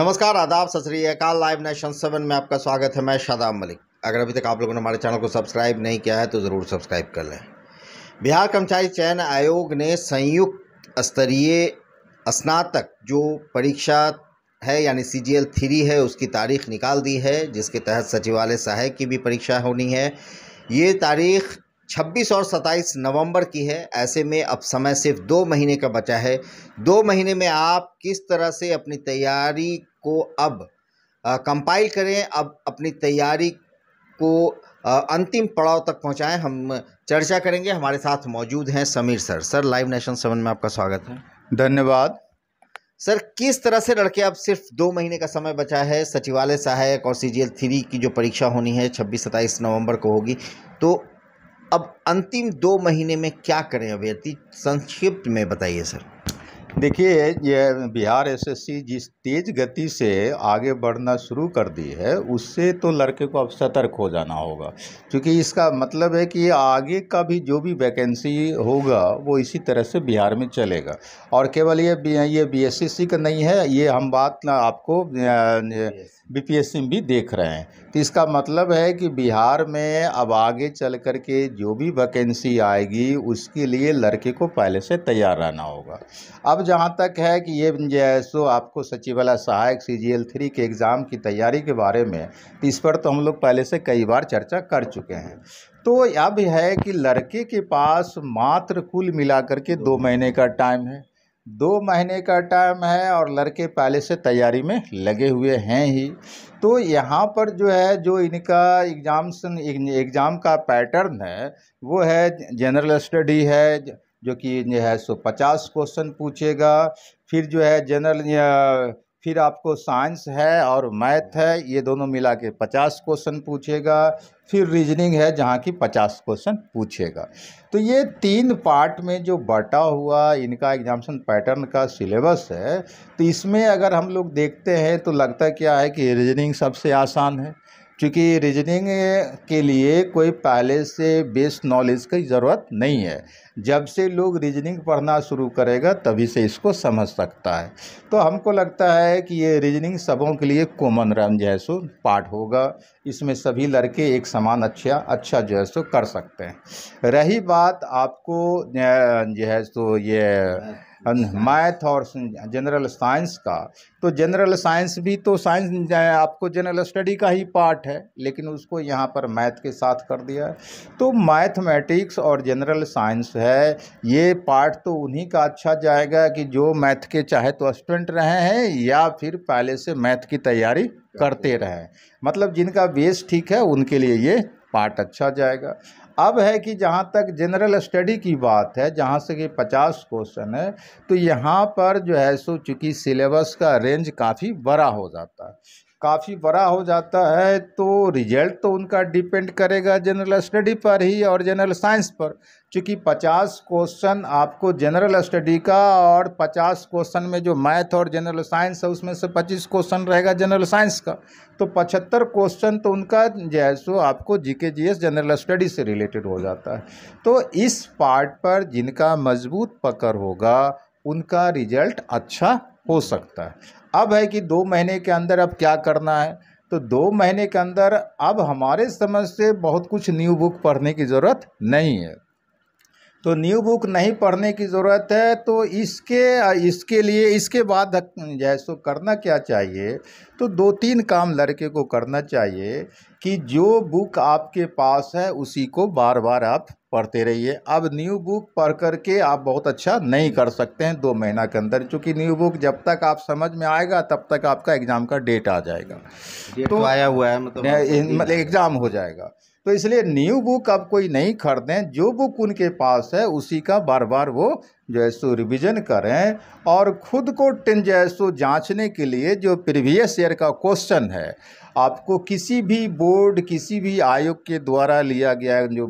नमस्कार आदाब सत श्रीकाल लाइव नेशन सेवन में आपका स्वागत है मैं शादाब मलिक अगर अभी तक आप लोगों ने हमारे चैनल को सब्सक्राइब नहीं किया है तो ज़रूर सब्सक्राइब कर लें बिहार कर्मचारी चयन आयोग ने संयुक्त स्तरीय स्नातक जो परीक्षा है यानी सी जी एल थ्री है उसकी तारीख निकाल दी है जिसके तहत सचिवालय सहायक की भी परीक्षा होनी है ये तारीख 26 और 27 नवंबर की है ऐसे में अब समय सिर्फ दो महीने का बचा है दो महीने में आप किस तरह से अपनी तैयारी को अब कंपाइल करें अब अपनी तैयारी को अंतिम पड़ाव तक पहुंचाएं हम चर्चा करेंगे हमारे साथ मौजूद हैं Sameer sir sir live nation seven में आपका स्वागत है धन्यवाद सर किस तरह से लड़के अब सिर्फ दो महीने का समय बचा है सचिवालय सहायक और सी जी एल थ्री की जो परीक्षा होनी है छब्बीस सत्ताईस नवंबर को होगी तो अब अंतिम दो महीने में क्या करें अभ्यर्थी संक्षिप्त में बताइए सर देखिए ये बिहार एसएससी जिस तेज़ गति से आगे बढ़ना शुरू कर दी है उससे तो लड़के को अब सतर्क हो जाना होगा क्योंकि इसका मतलब है कि आगे का भी जो भी वैकेंसी होगा वो इसी तरह से बिहार में चलेगा और केवल ये ये बीएससी का नहीं है ये हम बात ना आपको बीपीएससी में भी देख रहे हैं तो इसका मतलब है कि बिहार में अब आगे चल कर के जो भी वैकेंसी आएगी उसके लिए लड़के को पहले से तैयार रहना होगा अब जहाँ तक है कि ये जे है सो आपको सचिवालय सहायक सी जी एल थ्री के एग्ज़ाम की तैयारी के बारे में इस पर तो हम लोग पहले से कई बार चर्चा कर चुके हैं तो अब है कि लड़के के पास मात्र कुल मिलाकर के दो महीने का टाइम है दो महीने का टाइम है और लड़के पहले से तैयारी में लगे हुए हैं ही तो यहाँ पर जो है जो इनका एग्जाम एग्ज़ाम का पैटर्न है वो है जनरल स्टडी है जो कि जो है सो पचास क्वेश्चन पूछेगा फिर जो है जनरल फिर आपको साइंस है और मैथ है ये दोनों मिला के पचास क्वेश्चन पूछेगा फिर रीजनिंग है जहाँ की पचास क्वेश्चन पूछेगा तो ये तीन पार्ट में जो बटा हुआ इनका एग्जामेशन पैटर्न का सिलेबस है तो इसमें अगर हम लोग देखते हैं तो लगता क्या है कि रीजनिंग सबसे आसान है क्योंकि रीजनिंग के लिए कोई पहले से बेस नॉलेज की ज़रूरत नहीं है जब से लोग रीजनिंग पढ़ना शुरू करेगा तभी से इसको समझ सकता है तो हमको लगता है कि ये रीजनिंग सबों के लिए कॉमन रन जो है सो पार्ट होगा इसमें सभी लड़के एक समान अच्छा अच्छा जो है सो कर सकते हैं रही बात आपको जो है सो ये मैथ और जनरल साइंस का तो जनरल साइंस भी तो साइंस आपको जनरल स्टडी का ही पार्ट है लेकिन उसको यहाँ पर मैथ के साथ कर दिया तो मैथमेटिक्स और जनरल साइंस है ये पार्ट तो उन्हीं का अच्छा जाएगा कि जो मैथ के चाहे तो स्टूडेंट रहे हैं या फिर पहले से मैथ की तैयारी करते रहें मतलब जिनका बेस ठीक है उनके लिए ये पार्ट अच्छा जाएगा अब है कि जहाँ तक जनरल स्टडी की बात है जहाँ से कि पचास क्वेश्चन है तो यहाँ पर जो है सो चूँकि सिलेबस का रेंज काफ़ी बड़ा हो जाता है काफ़ी बड़ा हो जाता है तो रिजल्ट तो उनका डिपेंड करेगा जनरल स्टडी पर ही और जनरल साइंस पर क्योंकि 50 क्वेश्चन आपको जनरल स्टडी का और 50 क्वेश्चन में जो मैथ और जनरल साइंस है उसमें से 25 क्वेश्चन रहेगा जनरल साइंस का तो 75 क्वेश्चन तो उनका जो है सो आपको G K G S general study से रिलेटेड हो जाता है तो इस पार्ट पर जिनका मजबूत पकड़ होगा उनका रिजल्ट अच्छा हो सकता है अब है कि दो महीने के अंदर अब क्या करना है तो दो महीने के अंदर अब हमारे समझ से बहुत कुछ न्यू बुक पढ़ने की ज़रूरत नहीं है तो न्यू बुक नहीं पढ़ने की ज़रूरत है तो इसके इसके लिए इसके बाद जैसो करना क्या चाहिए तो दो तीन काम लड़के को करना चाहिए कि जो बुक आपके पास है उसी को बार बार आप पढ़ते रहिए अब न्यू बुक पढ़ करके आप बहुत अच्छा नहीं कर सकते हैं दो महीना के अंदर क्योंकि न्यू बुक जब तक आप समझ में आएगा तब तक आपका एग्ज़ाम का डेट आ जाएगा डेट तो, तो आया हुआ है मतलब मतलब एग्ज़ाम हो जाएगा तो इसलिए न्यू बुक आप कोई नहीं खरीदें जो बुक उनके पास है उसी का बार बार वो जो है सो रिविज़न करें और ख़ुद को टेन जो है सो जाँचने के लिए जो प्रीवियस ईयर का क्वेश्चन है आपको किसी भी बोर्ड किसी भी आयोग के द्वारा लिया गया जो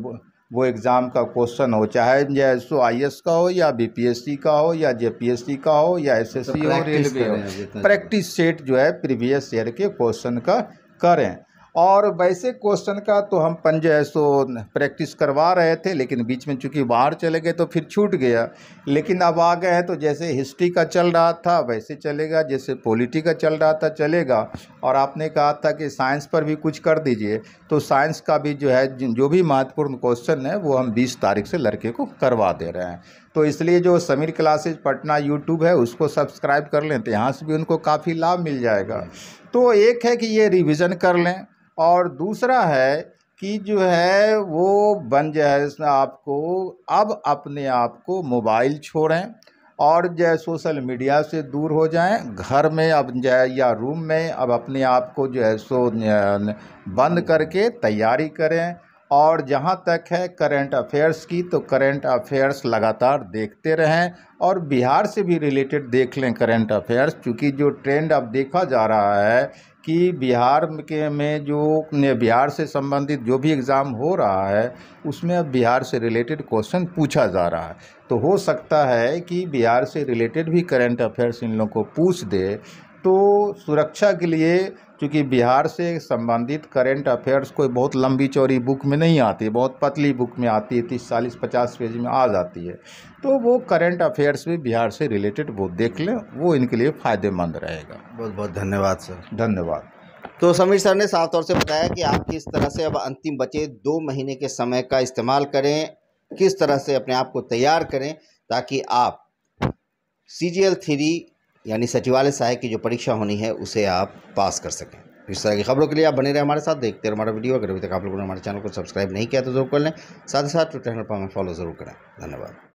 वो एग्ज़ाम का क्वेश्चन हो चाहे या एस का हो या बीपीएससी का हो या जेपीएससी का हो या एसएससी सी तो हो रेलवे हो प्रैक्टिस सेट तो। जो है प्रीवियस ईयर के क्वेश्चन का करें और वैसे क्वेश्चन का तो हम पन जो है सो प्रैक्टिस करवा रहे थे लेकिन बीच में चूंकि बाहर चले गए तो फिर छूट गया लेकिन अब आ गए हैं तो जैसे हिस्ट्री का चल रहा था वैसे चलेगा जैसे पॉलिटी का चल रहा था चलेगा और आपने कहा था कि साइंस पर भी कुछ कर दीजिए तो साइंस का भी जो है जो भी महत्वपूर्ण क्वेश्चन है वो हम बीस तारीख से लड़के को करवा दे रहे हैं तो इसलिए जो समीर क्लासेज पटना यूट्यूब है उसको सब्सक्राइब कर लें तो यहाँ से भी उनको काफ़ी लाभ मिल जाएगा तो एक है कि ये रिविज़न कर लें और दूसरा है कि जो है वो बन जाए आपको अब अपने आप को मोबाइल छोड़ें और जो है सोशल मीडिया से दूर हो जाएं घर में अब जाए या रूम में अब अपने आप को जो है सो बंद करके तैयारी करें और जहाँ तक है करंट अफेयर्स की तो करंट अफेयर्स लगातार देखते रहें और बिहार से भी रिलेटेड देख लें करंट अफेयर्स क्योंकि जो ट्रेंड अब देखा जा रहा है कि बिहार के में जो बिहार से संबंधित जो भी एग्ज़ाम हो रहा है उसमें अब बिहार से रिलेटेड क्वेश्चन पूछा जा रहा है तो हो सकता है कि बिहार से रिलेटेड भी करंट अफेयर्स इन लोगों को पूछ दे तो सुरक्षा के लिए चूँकि बिहार से संबंधित करेंट अफेयर्स कोई बहुत लंबी चौड़ी बुक में नहीं आती बहुत पतली बुक में आती है तीस चालीस पचास पेज में आ जाती है तो वो करेंट अफेयर्स भी बिहार से रिलेटेड वो देख लें वो इनके लिए फ़ायदेमंद रहेगा बहुत बहुत धन्यवाद सर धन्यवाद तो समीर सर ने साफ तौर से बताया कि आप किस तरह से अब अंतिम बचे दो महीने के समय का इस्तेमाल करें किस तरह से अपने आप को तैयार करें ताकि आप सी जी थ्री यानी सचिवालय सहायक की जो परीक्षा होनी है उसे आप पास कर सकें इस तरह की खबरों के लिए आप बने रहे हमारे साथ देखते रहे हमारा वीडियो अगर अभी तक आप लोगों ने हमारे चैनल को सब्सक्राइब नहीं किया तो जरूर कर लें साथ ही साथ ट्विटर पर हमें फॉलो जरूर करें धन्यवाद